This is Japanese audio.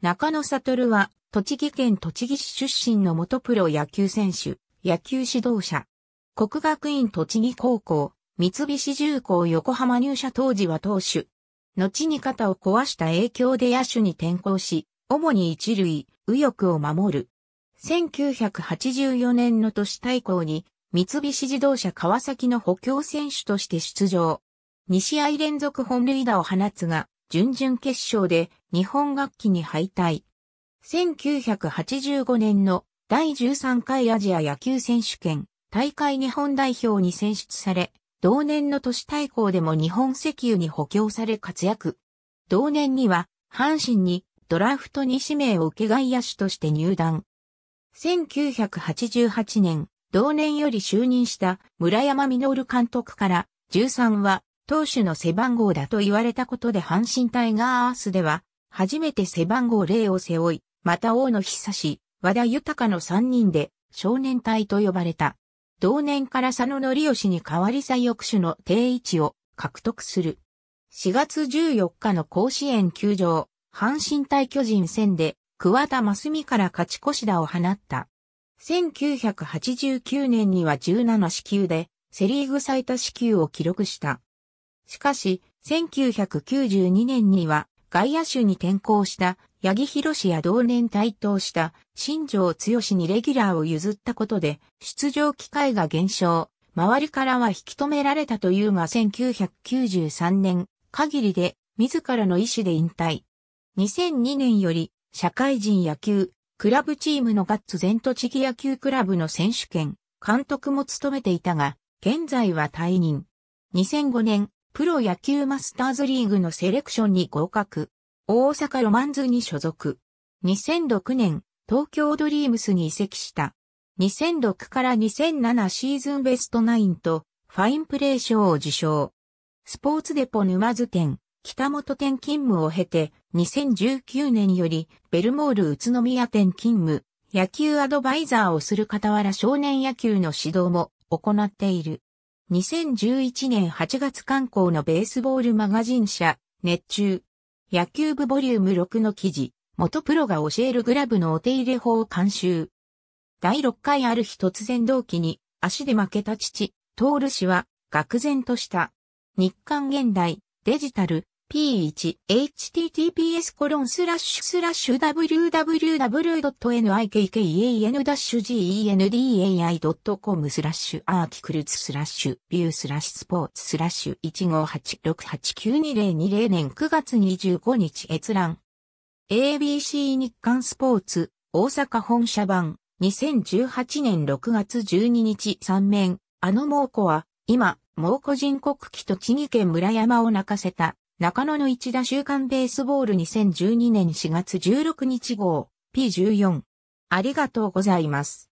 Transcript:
中野悟は、栃木県栃木市出身の元プロ野球選手、野球指導者。国学院栃木高校、三菱重工横浜入社当時は投手。後に肩を壊した影響で野手に転向し、主に一塁、右翼を守る。1984年の都市対抗に、三菱自動車川崎の補強選手として出場。2試合連続本塁打を放つが、準々決勝で日本楽器に敗退。1985年の第13回アジア野球選手権大会日本代表に選出され、同年の都市対抗でも日本石油に補強され活躍。同年には阪神にドラフト2指名を受け外野手として入団。1988年、同年より就任した村山実監督から13は投手の背番号だと言われたことで阪神タイガースでは初めて背番号0を背負い、また大野久志、和田豊の3人で少年隊と呼ばれた。同年から佐野則義に代わり最翼手の定位置を獲得する。4月14日の甲子園球場、阪神対巨人戦で桑田真澄から勝ち越し打を放った。1989年には17支球でセリーグ最多支球を記録した。しかし、1992年には外野手に転向した八木博や同年台頭した新庄剛志にレギュラーを譲ったことで出場機会が減少、周りからは引き止められたというが1993年限りで自らの意思で引退。2002年より社会人野球、クラブチームのガッツ全栃木野球クラブの選手権、監督も務めていたが、現在は退任。2005年、プロ野球マスターズリーグのセレクションに合格。大阪ロマンズに所属。2006年、東京ドリームスに移籍した。2006から2007シーズンベストナインと、ファインプレー賞を受賞。スポーツデポ沼津店、北本店勤務を経て、2019年より、ベルモール宇都宮店勤務、野球アドバイザーをする傍ら少年野球の指導も行っている。2011年8月刊行のベースボールマガジン社、熱中。野球部ボリューム6の記事、元プロが教えるグラブのお手入れ法を監修。第6回ある日突然同期に、足で負けた父、トール氏は、愕然とした。日刊現代、デジタル、p1https コロンスラッシュスラッシュ www.nikkeien-gendai.com スラッシュアーキクルツスラッシュビュースラッシュスポーツスラッシュ158689220年9月25日閲覧 ABC 日刊スポーツ大阪本社版2018年6月12日3面あの猛虎は今猛虎人国旗と地義県村山を泣かせた中野の一打週刊ベースボール2012年4月16日号 P14。ありがとうございます。